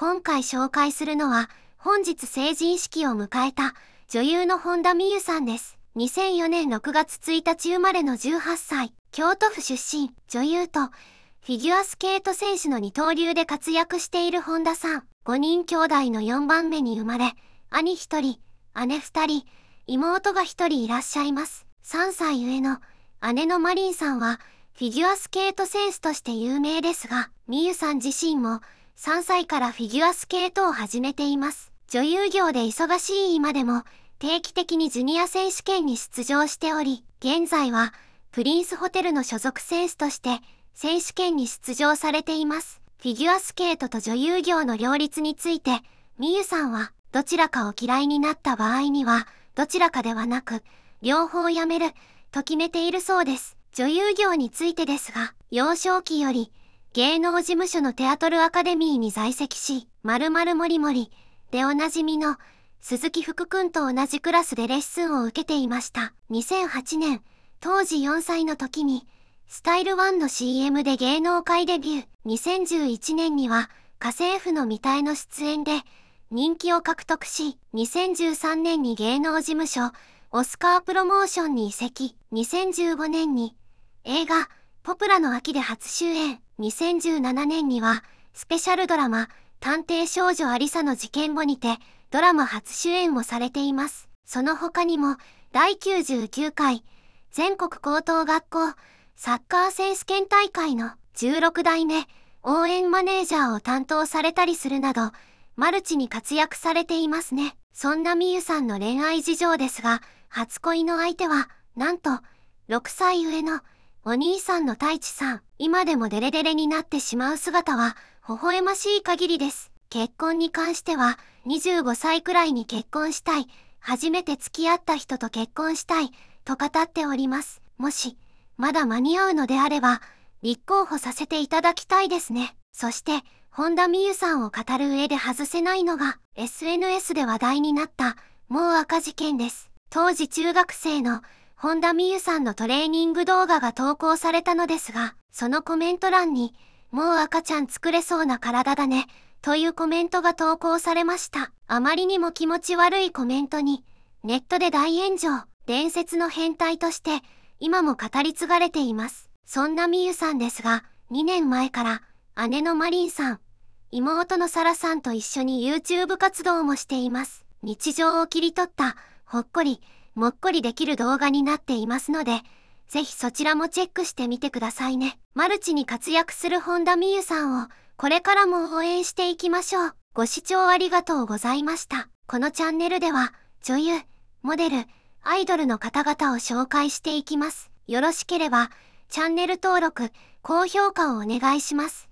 今回紹介するのは、本日成人式を迎えた女優の本田美優さんです。2004年6月1日生まれの18歳、京都府出身、女優と、フィギュアスケート選手の二刀流で活躍している本田さん。5人兄弟の4番目に生まれ、兄1人、姉2人、妹が1人いらっしゃいます。3歳上の姉のマリンさんは、フィギュアスケート選手として有名ですが、美優さん自身も、3歳からフィギュアスケートを始めています。女優業で忙しい今でも、定期的にジュニア選手権に出場しており、現在は、プリンスホテルの所属選手として、選手権に出場されています。フィギュアスケートと女優業の両立について、みゆさんは、どちらかを嫌いになった場合には、どちらかではなく、両方やめる、と決めているそうです。女優業についてですが、幼少期より、芸能事務所のテアトルアカデミーに在籍し、〇〇もりもりでおなじみの鈴木福君と同じクラスでレッスンを受けていました。2008年、当時4歳の時に、スタイル1の CM で芸能界デビュー。2011年には、家政婦の見たいの出演で、人気を獲得し、2013年に芸能事務所、オスカープロモーションに移籍。2015年に、映画、ポプラの秋で初終演、2017年には、スペシャルドラマ、探偵少女アリサの事件簿にて、ドラマ初主演もされています。その他にも、第99回、全国高等学校、サッカー選手権大会の16代目、応援マネージャーを担当されたりするなど、マルチに活躍されていますね。そんなみゆさんの恋愛事情ですが、初恋の相手は、なんと、6歳上の、お兄さんの太一さん、今でもデレデレになってしまう姿は、微笑ましい限りです。結婚に関しては、25歳くらいに結婚したい、初めて付き合った人と結婚したい、と語っております。もし、まだ間に合うのであれば、立候補させていただきたいですね。そして、本田美優さんを語る上で外せないのが、SNS で話題になった、もう赤事件です。当時中学生の、本田美優さんのトレーニング動画が投稿されたのですが、そのコメント欄に、もう赤ちゃん作れそうな体だね、というコメントが投稿されました。あまりにも気持ち悪いコメントに、ネットで大炎上、伝説の変態として、今も語り継がれています。そんな美優さんですが、2年前から、姉のマリンさん、妹のサラさんと一緒に YouTube 活動もしています。日常を切り取った、ほっこり、もっこりできる動画になっていますので、ぜひそちらもチェックしてみてくださいね。マルチに活躍する本田美優さんを、これからも応援していきましょう。ご視聴ありがとうございました。このチャンネルでは、女優、モデル、アイドルの方々を紹介していきます。よろしければ、チャンネル登録、高評価をお願いします。